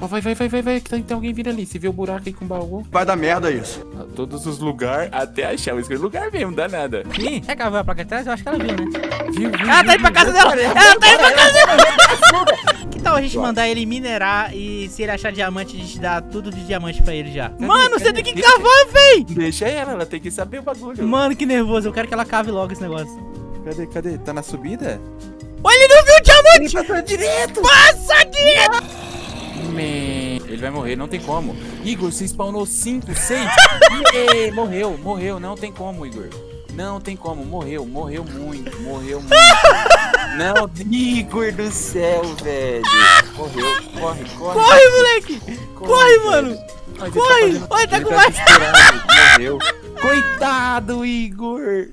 Ó, vai, vai, vai, vai, vai, que tem, tem alguém vindo ali. Você viu o buraco aí com o baú? Vai dar merda isso. todos os lugares, até achar o escolher lugar mesmo, dá nada. Ih, será que ela viu placa atrás? Eu acho que ela viu, né? Viu, viu, ela ah, tá indo pra casa dela! Ela tá indo pra tá casa dela! Que tal a gente mandar ele minerar e se ele achar diamante, a gente dá tudo de diamante pra ele já? Mano, você tem que cavar, véi! Deixa ela, ela tem que saber o bagulho. Mano, que nervoso. Eu quero que ela cave logo esse negócio. Cadê, cadê? Tá na subida? Olha, ele não viu o diamante! Ele passou tá direto! Passa direto! Man. Ele vai morrer, não tem como. Igor, se spawnou 5, 6. morreu, morreu, não tem como, Igor. Não tem como, morreu, morreu muito, morreu muito. Não, Igor do céu, velho. Correu, corre, corre. Corre, moleque! Corre, corre mano! Tá corre, corre! Olha, tá, fazendo... tá com tá mais. Morreu. Coitado, Igor!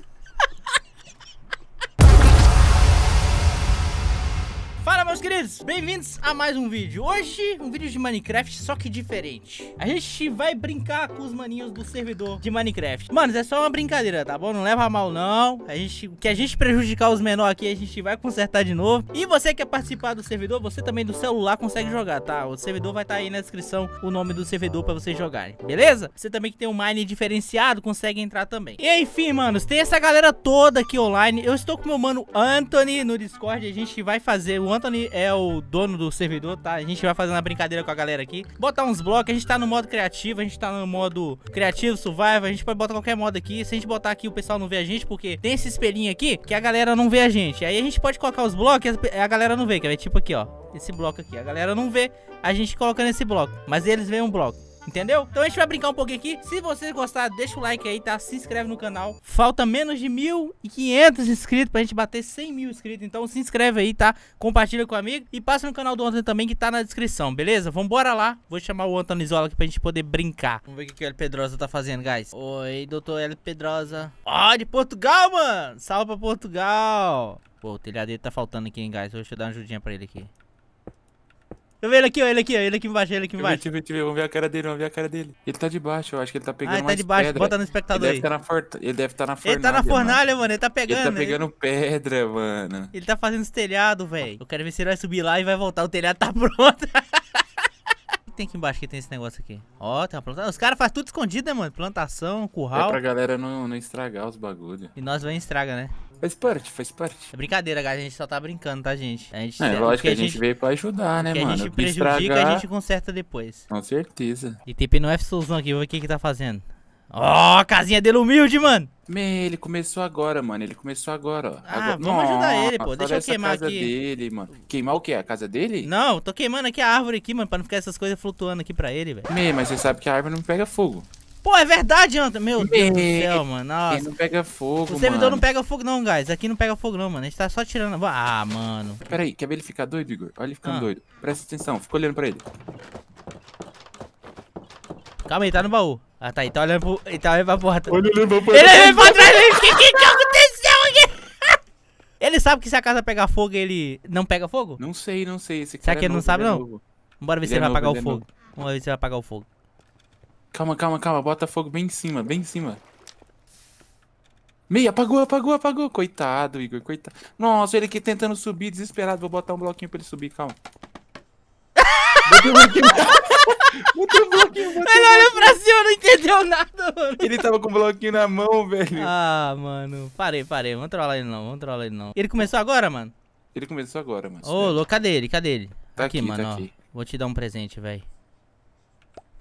meus queridos? Bem-vindos a mais um vídeo. Hoje, um vídeo de Minecraft, só que diferente. A gente vai brincar com os maninhos do servidor de Minecraft. Mano, é só uma brincadeira, tá bom? Não leva mal, não. A gente, que a gente prejudicar os menores aqui, a gente vai consertar de novo. E você que é participar do servidor, você também do celular consegue jogar, tá? O servidor vai estar tá aí na descrição o nome do servidor pra vocês jogarem, beleza? Você também que tem um Mine diferenciado, consegue entrar também. E enfim, manos, tem essa galera toda aqui online. Eu estou com meu mano Anthony no Discord. A gente vai fazer o Anthony é o dono do servidor, tá? A gente vai fazendo a brincadeira com a galera aqui. Botar uns blocos, a gente tá no modo criativo, a gente tá no modo criativo, survival, a gente pode botar qualquer modo aqui. Se a gente botar aqui, o pessoal não vê a gente, porque tem esse espelhinho aqui que a galera não vê a gente. Aí a gente pode colocar os blocos e a galera não vê, que é tipo aqui, ó. Esse bloco aqui. A galera não vê a gente colocando esse bloco, mas eles veem um bloco entendeu? Então a gente vai brincar um pouquinho aqui. Se você gostar, deixa o like aí, tá? Se inscreve no canal. Falta menos de 1.500 inscritos pra gente bater 100 mil inscritos. Então se inscreve aí, tá? Compartilha com o amigo e passa no canal do Antônio também que tá na descrição, beleza? Vambora lá. Vou chamar o Antônio Zola aqui pra gente poder brincar. Vamos ver o que o L. Pedrosa tá fazendo, guys. Oi, doutor L. Pedrosa. Ó, oh, de Portugal, mano! Salve pra Portugal! Pô, o telhado dele tá faltando aqui, hein, guys. Deixa eu dar uma ajudinha pra ele aqui. Eu ele aqui, ó, ele aqui, ó, ele aqui embaixo, ele aqui embaixo. Deixa eu ver, deixa eu ver, vamos ver a cara dele, vamos ver a cara dele. Ele tá debaixo, eu acho que ele tá pegando ah, ele tá debaixo, pedra. bota no espectador ele deve aí. Tá na for... Ele deve tá na fornalha. Ele tá na fornalha, mano, mano ele tá pegando. Ele tá pegando né? ele... pedra, mano. Ele tá fazendo os telhados, velho. Eu quero ver se ele vai subir lá e vai voltar, o telhado tá pronto. tem aqui embaixo que tem esse negócio aqui? Ó, tem uma plantação. Os caras fazem tudo escondido, né, mano? Plantação, curral. É pra galera não, não estragar os bagulhos. E nós vem estraga, né? Faz parte, faz parte. É brincadeira, galera. A gente só tá brincando, tá, gente? A gente é, é lógico que a gente, veio pra ajudar, né, mano? A gente prejudica, estragar... a gente conserta depois. Com certeza. E TP no é F Soulzão aqui, vou ver o que que tá fazendo. Ó, oh, casinha dele humilde, mano. Man, ele começou agora, mano. Ele começou agora, ó. Ah, agora... vamos Nossa, ajudar ele, pô. Deixa eu queimar aqui. dele, mano. Queimar o quê? A casa dele? Não, tô queimando aqui a árvore aqui, mano, pra não ficar essas coisas flutuando aqui pra ele, velho. Man, mas você sabe que a árvore não pega fogo. Pô, é verdade, Anta. Meu Deus do céu, mano. Nossa. não pega fogo, O servidor mano. não pega fogo, não, guys. Aqui não pega fogo, não, mano. A gente tá só tirando. Ah, mano. Pera aí, quer ver ele ficar doido, Igor? Olha ele ficando ah. doido. Presta atenção, fica olhando pra ele. Calma aí, tá no baú. Ah, tá. Ele tá olhando pro. Ele tá olhando pra porta. Olha, ele olhando pra Ele olhando pra trás. O que, que, aconteceu aqui? ele sabe que se a casa pegar fogo, ele não pega fogo? Não sei, não sei. Esse Será que é ele não sabe, é não? Bora ver se ele é vai apagar o fogo. Vamos ver se ele vai apagar o fogo. Calma, calma, calma. Bota fogo bem em cima, bem em cima. Meia, apagou, apagou, apagou. Coitado, Igor, coitado. Nossa, ele aqui tentando subir, desesperado. Vou botar um bloquinho pra ele subir, calma. Botei um bloquinho. Botei um bloquinho, botei Ele olhou pra cima, não entendeu nada, mano. Ele tava com o um bloquinho na mão, velho. Ah, mano. Parei, parei. Vamos trollar ele não, vamos trollar ele não. Ele começou agora, mano? Ele começou agora, mano. Ô, louco, cadê ele? Cadê ele? Tá aqui, aqui tá mano, tá aqui. Vou te dar um presente, velho.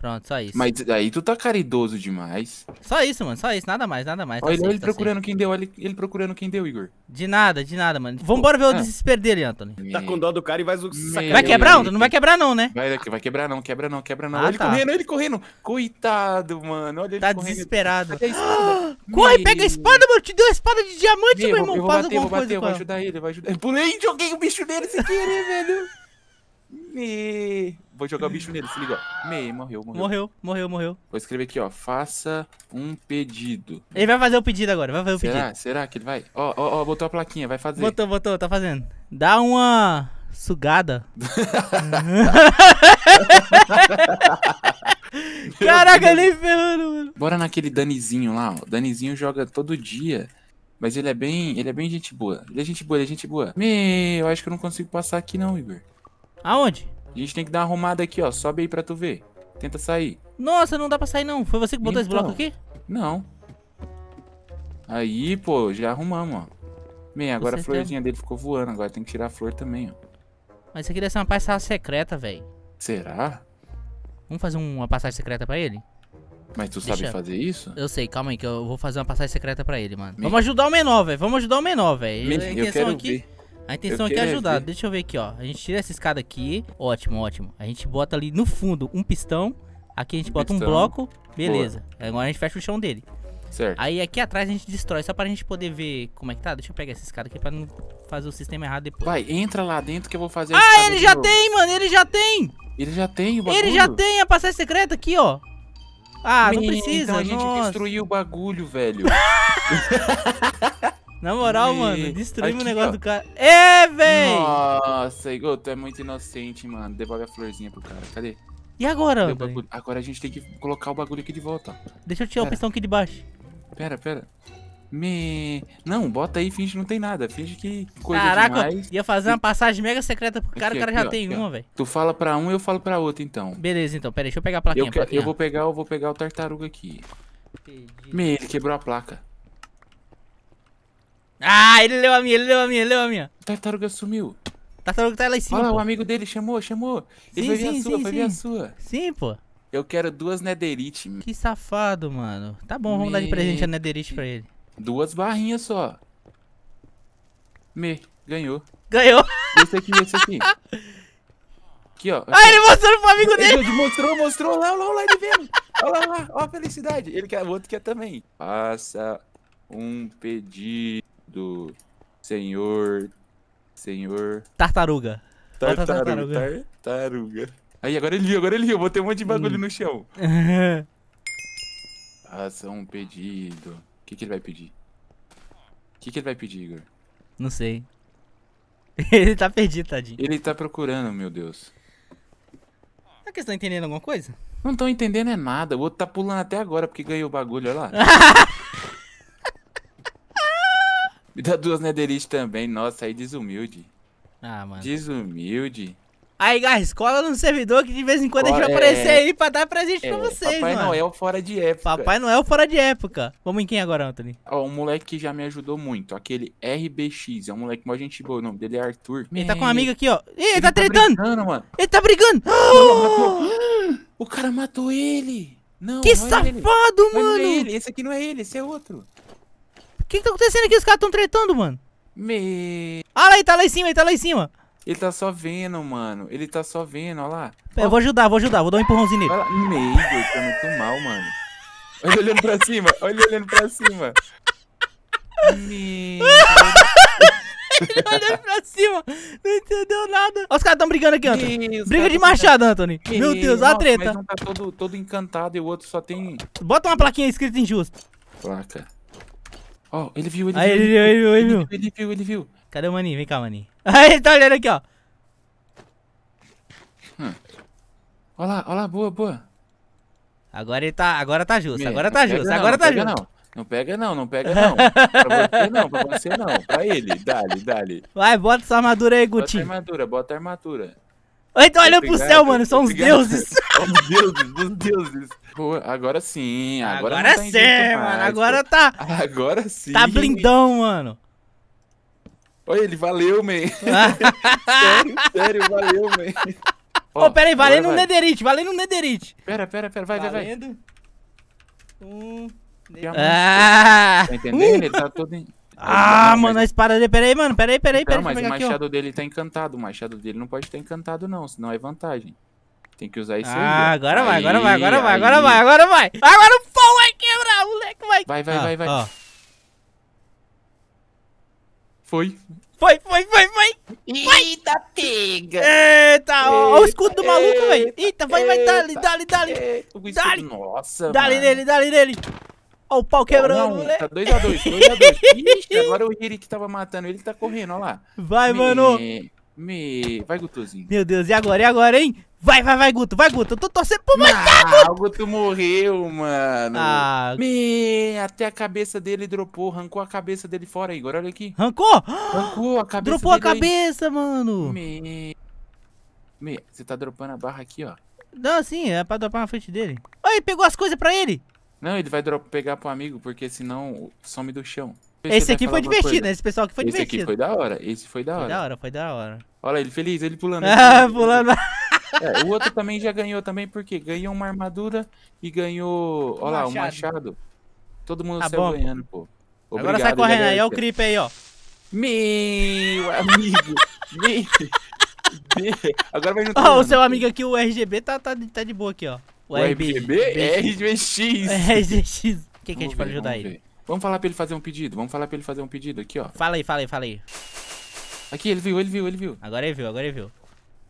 Pronto, só isso. Mas aí tu tá caridoso demais. Só isso, mano, só isso, nada mais, nada mais. Tá olha tá ele, ele tá procurando quem deu, olha ele, ele procurando quem deu, Igor. De nada, de nada, mano. Vambora ver ah. o desespero dele, Anthony. É. Tá com dó do cara e vai sacar. Vai quebrar, Anthony? Não vai quebrar não, né? Vai, vai quebrar não, quebra não, quebra não. Ah, ele tá. correndo, ele correndo. Coitado, mano, olha ele tá correndo. Tá desesperado. Corre, Me... pega a espada, mano, te deu a espada de diamante, Me, meu irmão. Vou, Faz bater, alguma vou bater, coisa, vou ajudar ele, vai ajudar. Pulei e joguei o bicho dele sem querer, velho. Me. Vou jogar o bicho nele, se liga. Me, morreu, morreu. Morreu, morreu, morreu. Vou escrever aqui, ó. Faça um pedido. Ele vai fazer o pedido agora, vai fazer o pedido. Será que ele vai? Ó, ó, ó, botou a plaquinha, vai fazer. Botou, botou, tá fazendo. Dá uma sugada. Caraca, nem ferrando, mano. Bora naquele Danizinho lá, ó. Danizinho joga todo dia. Mas ele é bem. Ele é bem gente boa. Ele é gente boa, ele é gente boa. Me, eu acho que eu não consigo passar aqui não, Igor. Aonde? A gente tem que dar uma arrumada aqui, ó. Sobe aí pra tu ver. Tenta sair. Nossa, não dá pra sair não. Foi você que botou então, esse bloco então. aqui? Não. Aí, pô, já arrumamos, ó. Bem, agora a florzinha dele ficou voando. Agora tem que tirar a flor também, ó. Mas isso aqui deve ser uma passagem secreta, velho. Será? Vamos fazer uma passagem secreta pra ele? Mas tu Deixa sabe fazer isso? Eu sei, calma aí que eu vou fazer uma passagem secreta pra ele, mano. Me... Vamos ajudar o menor, velho. Vamos ajudar o menor, velho. Me... Eu quero aqui... ver. A intenção aqui é ajudar. Ver. Deixa eu ver aqui, ó. A gente tira essa escada aqui. Ótimo, ótimo. A gente bota ali no fundo um pistão. Aqui a gente um bota pistão. um bloco. Beleza. Boa. Agora a gente fecha o chão dele. Certo. Aí aqui atrás a gente destrói, só pra gente poder ver como é que tá. Deixa eu pegar essa escada aqui pra não fazer o sistema errado depois. Vai, entra lá dentro que eu vou fazer Ah, ele já novo. tem, mano, ele já tem! Ele já tem o bagulho? Ele já tem a passagem secreta aqui, ó. Ah, Menino, não precisa, Então a gente nossa. destruiu o bagulho, velho. Na moral, e... mano, destruímos o negócio ó. do cara. É, véi! Nossa, Igor, tu é muito inocente, mano. Devolve a florzinha pro cara. Cadê? E agora, Agora a gente tem que colocar o bagulho aqui de volta. Deixa eu tirar pera. o pistão aqui de baixo. Pera, pera. Me... Não, bota aí, finge que não tem nada. Finge que coisa Caraca, demais. ia fazer uma passagem mega secreta pro cara, aqui, o cara já tem uma, velho. Tu fala pra um, eu falo pra outro, então. Beleza, então. Pera aí, deixa eu pegar a plaquinha. Eu, que... plaquinha. eu vou pegar, eu vou pegar o tartaruga aqui. Me, ele quebrou a placa. Ah, ele leu a minha, ele leu a minha, ele leu a minha. Tartaruga sumiu. Tartaruga tá lá em cima. Olha, o amigo dele chamou, chamou. Ele sim, sim, a sua, sim, vai sim. vir a sua. Sim, pô. Eu quero duas netherite. Que safado, mano. Tá bom, vamos Me... dar de presente a netherite pra ele. Duas barrinhas só. Me, ganhou. Ganhou. Esse aqui, esse aqui. Aqui, ó. Ah, ele mostrou pro amigo ele dele. mostrou, mostrou. Lá, lá, lá, ele vendo. Olha lá, lá. Ó a felicidade. Ele quer, o outro quer também. Passa um pedido do senhor. Senhor. Tartaruga. Tartaruga. Tartaruga. tartaruga. Aí, agora ele riu, agora ele riu. Botei um monte de bagulho hum. no chão. Faça um pedido. O que, que ele vai pedir? O que, que ele vai pedir, Igor? Não sei. ele tá perdido, tadinho. Ele tá procurando, meu Deus. Será que eles estão entendendo alguma coisa? Não estão entendendo é nada. O outro tá pulando até agora porque ganhou o bagulho, olha lá. Me dá duas netherite também. Nossa, aí desumilde. Ah, mano. Desumilde. Aí, guys, cola no servidor que de vez em quando Qual a gente vai é... aparecer aí pra dar presente é, pra vocês, Papai mano. Papai Noel fora de época. Papai Noel fora de época. Vamos em quem agora, Anthony? Ó, um moleque que já me ajudou muito. Aquele RBX. É um moleque mó gente boa. O nome dele é Arthur. Ele é... tá com uma amiga aqui, ó. Ih, ele, ele tá, tá tretando. Brigando, mano. Ele tá brigando. Ele não, o cara matou ele. Não, que não é safado, é mano. Esse aqui não é ele, esse é outro que que tá acontecendo aqui? Os caras tão tretando, mano. Me... Ah, lá, ele tá lá em cima, ele tá lá em cima. Ele tá só vendo, mano. Ele tá só vendo, ó lá. Pera, é, ó. vou ajudar, vou ajudar. Vou dar um empurrãozinho nele. Olha lá. Meio, tá muito mal, mano. Olha olhando pra cima. Olha olhando pra cima. Meio... ele olhando pra cima. Não entendeu nada. Ó, os caras tão brigando aqui, Anthony. Deus, Briga de machado, Anthony. Deus, Meu Deus, a treta. Mas um tá todo, todo encantado e o outro só tem... Bota uma plaquinha escrita injusto. Placa. Ó, oh, ele viu, ele viu. ele viu, ele viu, ele viu. Ele viu, ele viu. Cadê o maninho? Vem cá, maninho. ele tá olhando aqui, ó. Hum. Olha lá, olha lá, boa, boa. Agora ele tá, agora tá justo, agora tá justo, não, agora não, tá pega, justo. Não. não pega não, não pega não. pra você não, pra você não, pra ele, dale, dale. Vai, bota essa armadura aí, guti Bota a armadura, bota a armadura. Então olhando pro céu, mano, são os deuses. os deuses, os deuses. Pô, agora sim, agora, agora tá sim, mano, agora tá. Agora sim. Tá blindão, mano. Olha, ele valeu, man. sério, sério, valeu, man. Ô, oh, pera aí, valendo um netherite, valendo um netherite. Pera, pera, pera, vai, valendo. vai, vai. Um... Ah! Tá entendendo? Ele tá todo... Em... Ah, tá mano, a espada dele. Peraí, mano, peraí, peraí, peraí. Não, mas o machado aqui, dele tá encantado. O machado dele não pode estar encantado, não, senão é vantagem. Tem que usar isso ah, aí. Ah, agora vai, agora vai, agora vai, agora vai, agora vai. Agora o pau vai quebrar, moleque, vai. Vai, vai, ah, vai, vai. Ó. Foi. Foi, foi, foi, foi. Eita, pega. Eita, ó, o escudo do maluco, velho. Eita, vai, vai, dali, dali, dali. Dali. Nossa, Dali nele, dali nele. Olha o pau quebrando, moleque. Tá 2x2, 2x2. Ixi, agora o Iri que tava matando ele tá correndo, olha lá. Vai, me... mano. Me... Vai, Gutuzinho. Meu Deus, e agora? E agora, hein? Vai, vai, vai, Guto, vai, Guto. Eu tô torcendo pro você, ah, Guto. Ah, o Guto morreu, mano. Ah. Me... Até a cabeça dele dropou, rancou a cabeça dele fora, Igor. Olha aqui. Rancou? Rancou a cabeça Dropou a cabeça, aí. mano. Me... Me... Você tá dropando a barra aqui, ó. Não, sim, é pra dropar na frente dele. Aí, pegou as coisas pra ele. Não, ele vai pegar pro amigo, porque senão some do chão. Esse aqui foi divertido, coisa. né? Esse pessoal aqui foi Esse divertido. Esse aqui foi da hora. Esse foi da hora. Foi da hora, foi da hora. Olha ele feliz, ele pulando. Ah, pulando. É, o outro também já ganhou também, porque ganhou uma armadura e ganhou, olha lá, um machado. Todo mundo tá saiu bom. ganhando, pô. Obrigado, Agora sai correndo aí, olha o creep aí, ó. Meu amigo. meu... Agora vai juntar. Ó, oh, o seu né? amigo aqui, o RGB, tá, tá, tá de boa aqui, ó. O, o RBG é RGX. É RGX. O que, a gente pode ajudar ele? Vamos falar pra ele fazer um pedido. Vamos falar pra ele fazer um pedido aqui, ó. Fala aí, fala aí, fala aí. Aqui, ele viu, ele viu, ele viu. Agora ele viu, agora ele viu.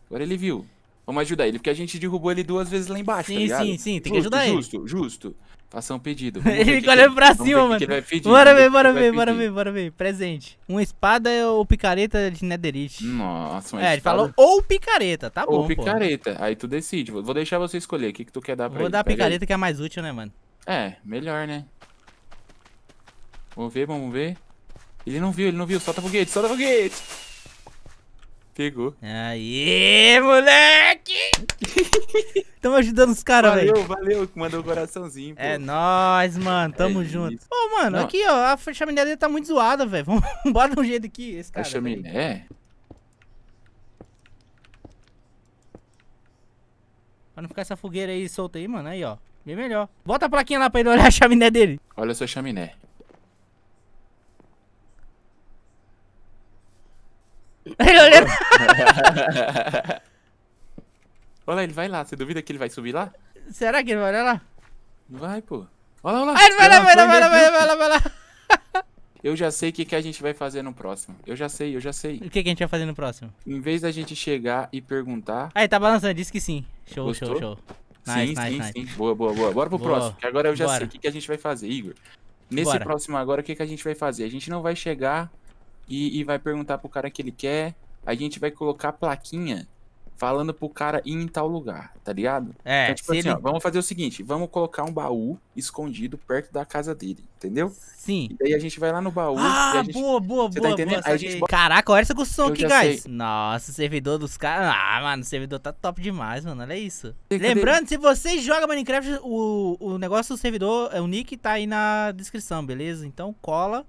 Agora ele viu. Vamos ajudar ele, porque a gente derrubou ele duas vezes lá embaixo, tá sim, tá Sim, sim, tem justo, que ajudar justo, ele. Justo, justo. Faça um pedido. Ele olha que, pra cima, mano. Pedir, bora ver, bora ver, bora ver, bora ver. Presente. Uma espada é ou picareta de netherite. Nossa, uma É, espada... ele falou ou picareta, tá bom. Ou picareta. Pô. Aí tu decide. Vou deixar você escolher o que, que tu quer dar pra Vou ele. dar a picareta aí. que é mais útil, né, mano? É, melhor, né? Vamos ver, vamos ver. Ele não viu, ele não viu. Solta foguete, solta foguete. Pegou. Aê, moleque! Tamo ajudando os caras, velho. Valeu, valeu, mandou o um coraçãozinho. Pô. É nóis, mano. Tamo é junto. Ô, oh, mano, Não. aqui, ó, a chaminé dele tá muito zoada, velho. Vamos bora um jeito aqui, esse cara. A chaminé? Véio. Pra não ficar essa fogueira aí solta aí, mano. Aí, ó. Bem melhor. Bota a plaquinha lá pra ele olhar a chaminé dele. Olha a sua chaminé. Ele olha lá, ele vai lá. Você duvida que ele vai subir lá? Será que ele vai olhar lá? Vai, pô. Olha lá, olha lá. Ah, ele vai lá, vai lá, vai lá, vai lá, vai lá, vai lá. Eu já sei o que, que a gente vai fazer no próximo. Eu já sei, eu já sei. O que, que a gente vai fazer no próximo? Em vez da gente chegar e perguntar. Aí, tá balançando, disse que sim. Show, Gostou? show, show. Nice, sim, nice, sim, nice. sim. Boa, boa, boa. Bora pro boa. próximo, que agora eu já Bora. sei o que, que a gente vai fazer, Igor. Nesse Bora. próximo agora, o que, que a gente vai fazer? A gente não vai chegar e, e vai perguntar pro cara que ele quer. A gente vai colocar a plaquinha falando pro cara ir em tal lugar, tá ligado? É, então, tipo assim, ele... ó, vamos fazer o seguinte, vamos colocar um baú escondido perto da casa dele, entendeu? Sim. E daí a gente vai lá no baú. Ah, gente... boa, boa, você tá boa. Tá entendendo? boa gente... Caraca, olha essa construção aqui, guys. Sei. Nossa, o servidor dos caras. Ah, mano, o servidor tá top demais, mano. Olha isso. Lembrando, se você joga Minecraft, o, o negócio do servidor, o nick tá aí na descrição, beleza? Então cola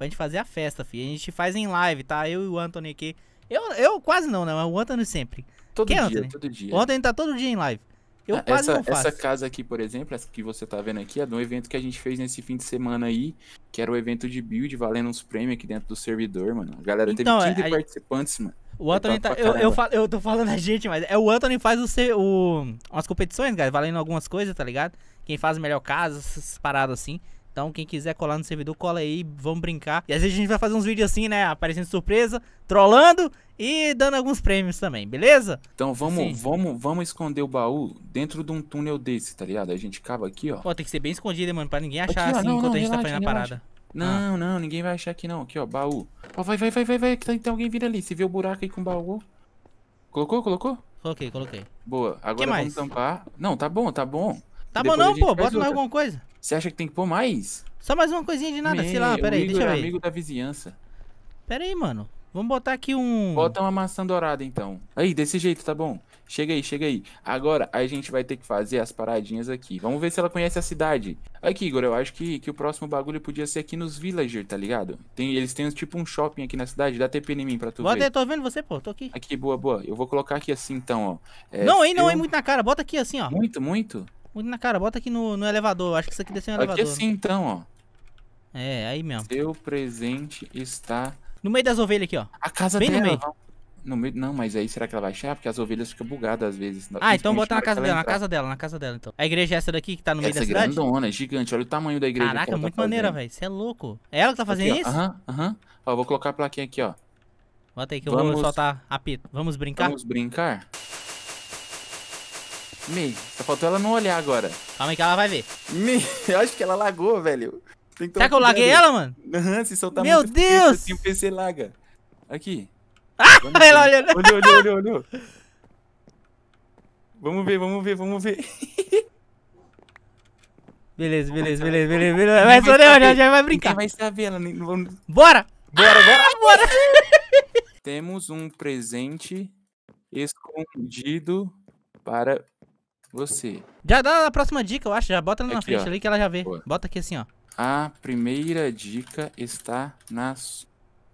pra gente fazer a festa, filho. A gente faz em live, tá? Eu e o Anthony aqui. Eu, eu quase não, né? O Anthony sempre. Todo Quem é dia, Anthony? todo dia. O Anthony tá todo dia em live. Eu ah, quase essa, não faço. Essa casa aqui, por exemplo, essa que você tá vendo aqui, é de um evento que a gente fez nesse fim de semana aí, que era o evento de build valendo uns prêmios aqui dentro do servidor, mano. A galera então, teve 15 a... participantes, mano. O Anthony tá. Eu, eu, falo, eu tô falando a gente, mas é o Anthony faz o, o as competições, galera, valendo algumas coisas, tá ligado? Quem faz melhor casa, essas paradas assim. Então, quem quiser colar no servidor, cola aí, vamos brincar. E às vezes a gente vai fazer uns vídeos assim, né? Aparecendo surpresa, trollando e dando alguns prêmios também, beleza? Então vamos, Sim. vamos, vamos esconder o baú dentro de um túnel desse, tá ligado? A gente cava aqui, ó. Pô, tem que ser bem escondido, mano, pra ninguém achar aqui, assim não, enquanto não, a gente tá relaxa, tá fazendo a parada. Não, ah. não, ninguém vai achar aqui não. Aqui, ó, baú. Ó, vai, vai, vai, vai, vai. Tem alguém vindo ali. Você viu o buraco aí com o baú? Colocou, colocou? Coloquei, coloquei. Boa. Agora vamos tampar. Não, tá bom, tá bom. Tá Depois bom não, pô. Bota mais alguma coisa. Você acha que tem que pôr mais? Só mais uma coisinha de nada, sei lá, peraí, deixa é eu ver. É amigo da vizinhança. Pera aí, mano. Vamos botar aqui um... Bota uma maçã dourada, então. Aí, desse jeito, tá bom? Chega aí, chega aí. Agora, a gente vai ter que fazer as paradinhas aqui. Vamos ver se ela conhece a cidade. Aqui, Igor, eu acho que, que o próximo bagulho podia ser aqui nos villagers, tá ligado? Tem, eles têm tipo um shopping aqui na cidade. Dá TP em mim pra tu Bota, ver. Bota, tô vendo você, pô. Tô aqui. Aqui, boa, boa. Eu vou colocar aqui assim, então, ó. É, não, hein, não, eu... hein. Muito na cara. Bota aqui assim, ó. Muito, muito? Na cara, bota aqui no, no elevador. Acho que isso aqui desceu um aqui é elevador. Aqui né? assim, então, ó. É, aí mesmo. Seu presente está... No meio das ovelhas aqui, ó. A casa Bem dela. No meio. No meio. Não, mas aí será que ela vai achar? Porque as ovelhas ficam bugadas às vezes. Ah, então bota na casa dela, entrar. na casa dela, na casa dela, então. A igreja é essa daqui que tá no meio essa da cidade? Essa grandona, é gigante. Olha o tamanho da igreja. Caraca, tá muito tá maneira, velho. Você é louco. É ela que tá fazendo aqui, isso? Aham, aham. Ó, uh -huh, uh -huh. ó vou colocar a plaquinha aqui, ó. Bota aí que Vamos... eu vou soltar apito. Vamos brincar? Vamos brincar? Mi, só faltou ela não olhar agora. Calma aí que ela vai ver. Mi, eu acho que ela lagou, velho. Tem que Será que eu laguei ela, mano? Aham, se soltar Meu muito Deus! Peso, assim, o PC laga. Aqui. Ah, olha ela olha Olhou, olhou, olhou, olhou. Vamos ver, vamos ver, vamos ver. Beleza, beleza, beleza, beleza, beleza. Mas olha, já, já vai brincar. vai saber, ela nem... Vamos... Bora! Bora, ah, bora! bora. Temos um presente escondido para você. Já dá a próxima dica, eu acho. Já bota ela na aqui, frente ó. ali que ela já vê. Boa. Bota aqui assim, ó. A primeira dica está na sua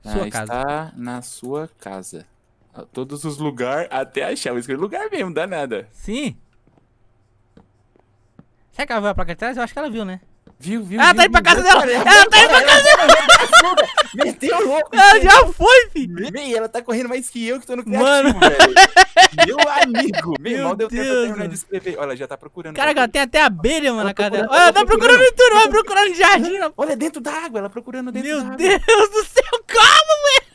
ah, casa. Está na sua casa. Todos os lugares, até achar. Eu escrevi lugar mesmo, dá nada. Sim. Será que ela viu a placa de trás? Eu acho que ela viu, né? Viu, viu? Ela viu, tá indo pra casa dela! Ela, tá indo pra casa dela! Meteu louco! Ela já foi, filho! Meu, ela tá correndo mais que eu que tô no criativo, Mano. velho! Meu amigo! Meu, mal deu Deus, tempo de escrever. Olha, ela já tá procurando. Caraca, ela tem até abelha, mano, na cara dela. Olha, ela tá procurando em tudo, vai procurando em jardim. Olha, dentro da água, ela procurando dentro Meu da água. Meu Deus do céu, calma, velho!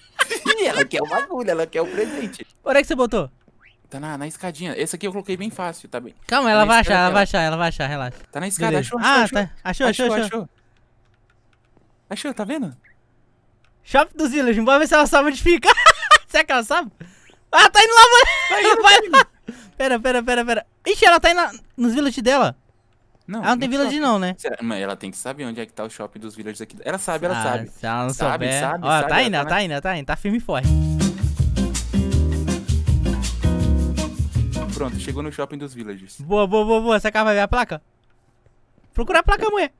ela quer o bagulho, ela quer o presente. Onde é que você botou? Tá na, na escadinha. Esse aqui eu coloquei bem fácil, tá bem. Calma, tá ela vai achar, ela vai achar, ela vai achar, relaxa. Tá na escada, achou, achou, ah, tá. achou. Tá. Achou, achou, achou, achou. Achou, tá vendo? Shop dos Village, bora ver se ela sabe onde fica. Será que ela sabe? Ah, tá indo lá, mano. Vai, tá tá vai. Pera, pera, pera, pera. Ixi, ela tá indo nos villages dela. Não, ela não tem village shopping. não, né? Mas ela tem que saber onde é que tá o shopping dos villages aqui. Ela sabe, ela ah, sabe. Se ela não sabe, souber. Sabe, Ó, sabe, tá, indo, ela tá, indo, ela tá indo, ela tá indo, tá firme e forte. Pronto, chegou no shopping dos villagers. Boa, boa, boa, boa. Essa cara vai ver a placa? Procura a placa, mulher.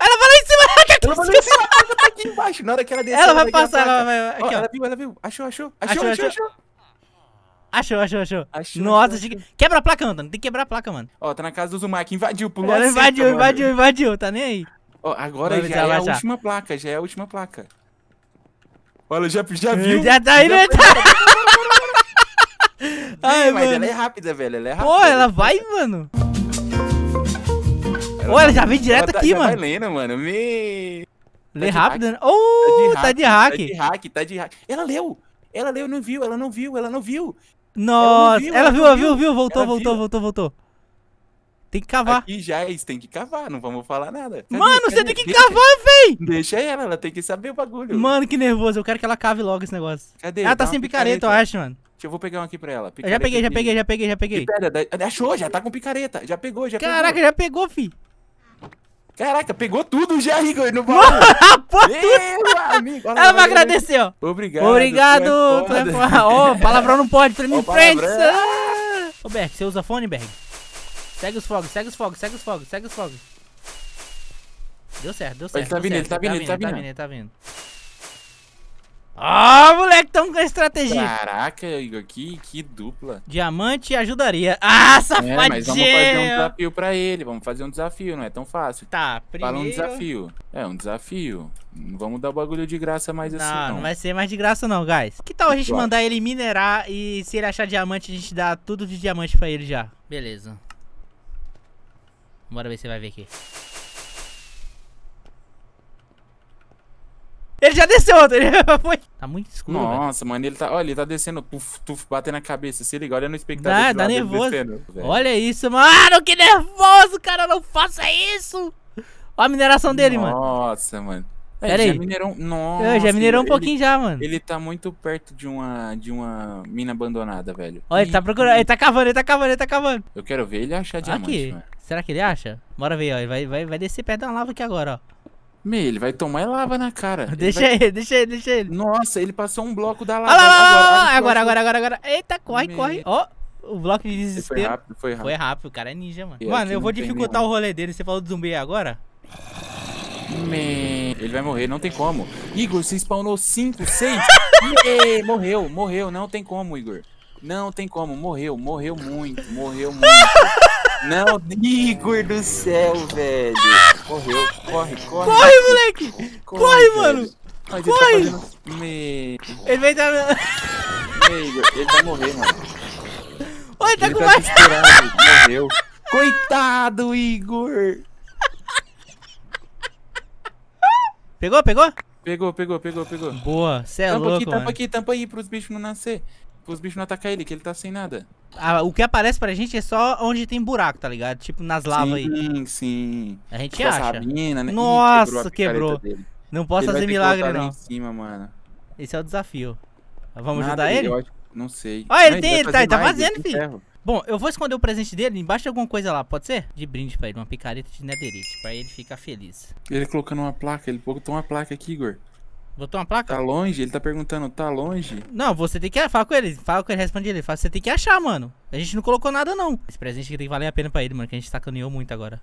Ela vai lá em cima! Ela tá aqui, em cima, ela tá aqui embaixo. Na hora que ela descer, ela, vai passar. Ela, vai, aqui, ó, ela viu, ela viu. Achou, achou. Achou, achou, achou. achou. Achou, achou, Nossa, achou. Que... quebra a placa, Antônio. Tem que quebrar a placa, mano. Ó, tá na casa do Zumak. Invadiu, pulou Ela invadiu, invadiu, invadiu. Tá nem aí. Ó, agora já é a última placa. Já é a última placa. Olha, já, já viu. Já tá indo. Já... Tá- Ai, mas mano. ela é rápida, velho. Ela é rápida. Pô, ela vai, mano. Ela, Pô, ela já vem direto tá, aqui, já tá mano. Vai lendo, mano. Me... Lê tá rápido, né? Oh, tá de, tá hack, tá de hack. Tá de hack, Ela leu. Ela leu, não viu, ela não viu, ela não viu. Nossa, ela, viu, ela viu, viu, viu, voltou, voltou, voltou, voltou. Tem que cavar. Aqui já é tem que cavar, não vamos falar nada. Cadê, Mano, você tem que deixa, cavar, véi! Deixa ela, ela tem que saber o bagulho. Mano, que nervoso, eu quero que ela cave logo esse negócio. Cadê? Ela tá Dá sem picareta, picareta, eu acho, mano eu vou pegar um aqui pra ela. Picareta, já peguei, já peguei, já peguei, já peguei. Pera, achou, já tá com picareta. Já pegou, já Caraca, pegou. já pegou, fi. Caraca, pegou tudo já, Igor, no baú. Pô, tudo. Ela vai Ela ó. agradeceu. Obrigado. Obrigado. É é Ô, oh, palavrão não pode, treme em frente. Ô, Berg, você usa fone, Berg? Segue os fogos, segue os fogos, segue os fogos, segue os fogos. Deu certo, deu certo. Ele tá vindo, ele tá vindo, ele tá vindo. Ele tá vindo, ele tá vindo. Ó, oh, moleque, tão com a estratégia. Caraca, Igor, que, que dupla. Diamante ajudaria. Ah, safadinho. É, mas vamos fazer um desafio pra ele. Vamos fazer um desafio, não é tão fácil. Tá, primeiro... Fala um desafio. É, um desafio. Não vamos dar o bagulho de graça mais assim, não, assim, não. Não, vai ser mais de graça não, guys. Que tal a gente mandar ele minerar e se ele achar diamante, a gente dá tudo de diamante pra ele já. Beleza. Bora ver se vai ver aqui. ele já desceu, outro. Ele já foi. Tá muito escuro. Nossa, mano, ele tá. Olha, ele tá descendo. Puf, tuf, batendo na cabeça. Se liga, olha no espectador. Dá, tá nervoso. olha isso, mano. Que nervoso, cara. Não faça isso. Olha a mineração dele, Nossa, mano. Nossa, mano. Pera aí. Já minerou, nossa, já minerou um ele, pouquinho já, mano. Ele tá muito perto de uma, de uma mina abandonada, velho. Olha, ele tá procurando, ele tá cavando, ele tá cavando, ele tá cavando. Eu quero ver ele achar diamante, Aqui. Mano. Será que ele acha? Bora ver, ó. Ele vai, vai, vai descer perto da lava aqui agora, ó. Meu, ele vai tomar lava na cara. Deixa ele, vai... ele, deixa ele, deixa ele. Nossa, ele passou um bloco da lava. Ah, agora, agora, agora, agora, Eita, corre, Meu. corre. Ó, oh, o bloco de desespero. Foi rápido, foi rápido. Foi rápido, o cara é ninja, mano. E mano, eu vou dificultar nenhum. o rolê dele. Você falou do zumbi agora? Man, ele vai morrer, não tem como. Igor, você spawnou 5, 6. morreu, morreu, não tem como, Igor. Não tem como, morreu, morreu muito, morreu muito. não, Igor do céu, velho. Correu, corre, corre. Corre, moleque! Corre, corre mano! Tá corre! Ele, tá fazendo... Me... ele vai Igor, ele vai morrer, mano. Oi, ele tá ele com tá mais. Morreu. Coitado, Igor! Pegou, pegou? Pegou, pegou, pegou, pegou. Boa, cê é tampa louco, aqui, Tampa aqui, tampa aí, pros bichos não nascer os bichos não atacar ele, que ele tá sem nada. Ah, o que aparece pra gente é só onde tem buraco, tá ligado? Tipo nas lavas aí. Sim, sim. A gente tipo acha. né? Nossa, Ih, quebrou. quebrou. Não posso ele fazer milagre, não. Em cima, mano. Esse é o desafio. Vamos nada, ajudar ele? ele? Não sei. Olha, ah, ele não, tem, ele, ele tá, ele tá fazendo, filho. Ferro. Bom, eu vou esconder o presente dele embaixo de alguma coisa lá, pode ser? De brinde pra ele, uma picareta de netherite, pra ele ficar feliz. Ele colocando uma placa, ele botou uma placa aqui, Igor. Botou uma placa? Tá longe? Ele tá perguntando, tá longe? Não, você tem que falar com ele. Fala com ele, responde ele. Fala, você tem que achar, mano. A gente não colocou nada, não. Esse presente que tem que valer a pena pra ele, mano, que a gente sacaneou tá muito agora.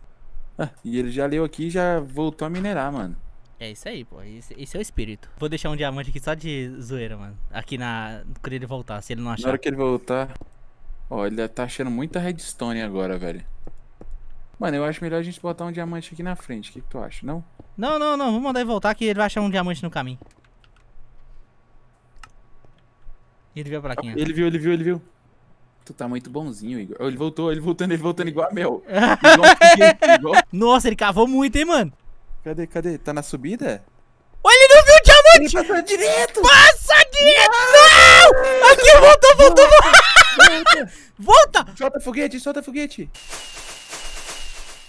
Ah, e ele já leu aqui e já voltou a minerar, mano. É isso aí, pô. Esse, esse, é o espírito. Vou deixar um diamante aqui só de zoeira, mano. Aqui na. Quando ele voltar, se ele não achar. Na hora que ele voltar. Ó, ele tá achando muita redstone agora, velho. Mano, eu acho melhor a gente botar um diamante aqui na frente. O que, que tu acha, não? Não, não, não. Vou mandar ele voltar que ele vai achar um diamante no caminho. Ele viu a plaquinha. Né? Ele viu, ele viu, ele viu. Tu tá muito bonzinho, Igor. Ele voltou, ele voltando, ele voltando igual a Mel. Nossa, ele cavou muito, hein, mano. Cadê, cadê? Tá na subida? Olha, ele não viu o diamante! Ele passou direto! Passa direto! Não! Aqui, voltou, voltou, voltou! Volta! Solta foguete, solta foguete!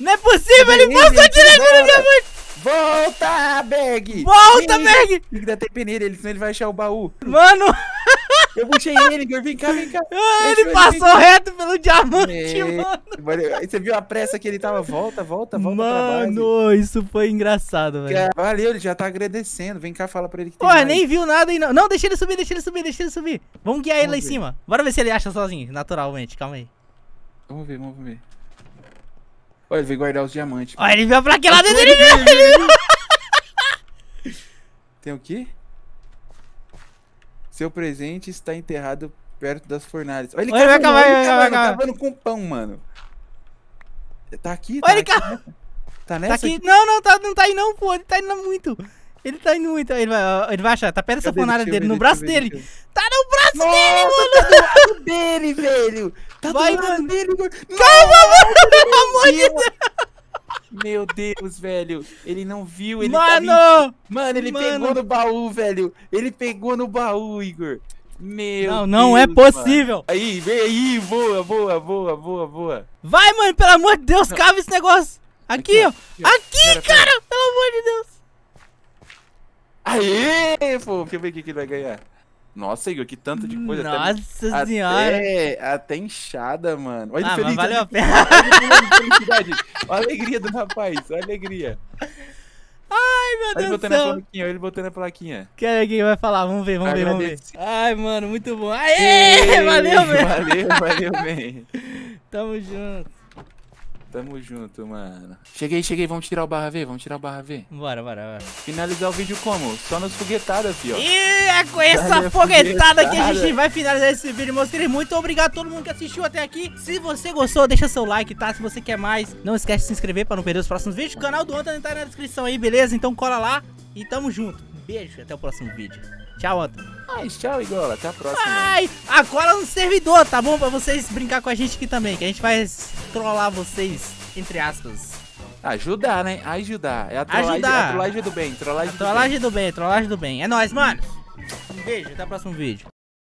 Não é possível, ele, ele, passou direto no diamante! Volta, Berg! Volta, Sim, Berg! Tem que dar tempo nele, ele, senão ele vai achar o baú. Mano! Eu puxei ele, Igor, vem cá, vem cá. Ah, ele, ele passou reto pelo diamante, é... mano. Você viu a pressa que ele tava? Volta, volta, volta Mano, isso foi engraçado, velho. valeu, ele já tá agradecendo. Vem cá, fala pra ele que tem Pô, nem viu nada aí não. Não, deixa ele subir, deixa ele subir, deixa ele subir. Vamos guiar vamos ele lá ver. em cima. Bora ver se ele acha sozinho, naturalmente. Calma aí. Vamos ver, vamos ver. Olha, ele veio guardar os diamantes. Olha, ele veio a plaquinha lá dele. Ele veio, Tem o quê? Seu presente está enterrado perto das fornalhas. Olha, ele Olha, ele vai, vai, Ele vai, cavando com pão, mano. Tá aqui, tá Olha, aqui. Ca... Né? Tá, tá nessa? Tá aqui. Aqui? Não, não, tá, não tá aí não, pô. Ele tá indo muito. Ele tá indo muito. Ele vai, ele vai achar, tá perto dessa safonada dele, no braço dele. Tá no braço Nossa, dele, mano! Tá do lado dele, velho! Tá vai, do lado mano. dele, mano! Calma, mano! Pelo amor de Deus! Meu Deus, velho. Ele não viu, ele tá Mano! Tava... Mano, ele mano. pegou no baú, velho. Ele pegou no baú, Igor. Meu Não, não é Deus, é possível. Mano. Aí, vem aí, boa, boa, boa, boa, boa. Vai, mano, pelo amor de Deus, cava esse negócio. Aqui, aqui ó. Aqui, cara, cara, pelo amor de Deus. Aê, pô, deixa eu ver o que, que ele vai ganhar. Nossa, Igor, que tanto de coisa. Nossa até, senhora. Até, até inchada, mano. Olha ah, feliz, valeu a pena. Olha a alegria do rapaz, olha a alegria. Ai, meu Deus do céu. Ele botando a plaquinha, ele botando a plaquinha. Quer ver quem vai falar, vamos ver, vamos Agradeço. ver, vamos ver. Ai, mano, muito bom. Aê, Ei, valeu, velho. Valeu, valeu, velho. Tamo junto. Tamo junto, mano. Cheguei, cheguei. Vamos tirar o barra V, vamos tirar o barra V. Bora, bora, bora. Finalizar o vídeo como? Só nas foguetadas, fio. E é com essa foguetada, foguetada que a gente vai finalizar esse vídeo, meus Muito obrigado a todo mundo que assistiu até aqui. Se você gostou, deixa seu like, tá? Se você quer mais, não esquece de se inscrever pra não perder os próximos vídeos. O canal do Antônio tá na descrição aí, beleza? Então cola lá e tamo junto. Beijo e até o próximo vídeo. Tchau, Antônio. Ai, ah, tchau, Igor. Até a próxima. Ai, agora no servidor, tá bom? Pra vocês brincar com a gente aqui também, que a gente vai trollar vocês, entre aspas. Ajudar, né? Ajudar. É a trollagem, é Ajudar. A trollagem do bem. Trollagem, a trollagem do, bem. do bem, trollagem do bem. É nóis, mano. Um beijo, até o próximo vídeo.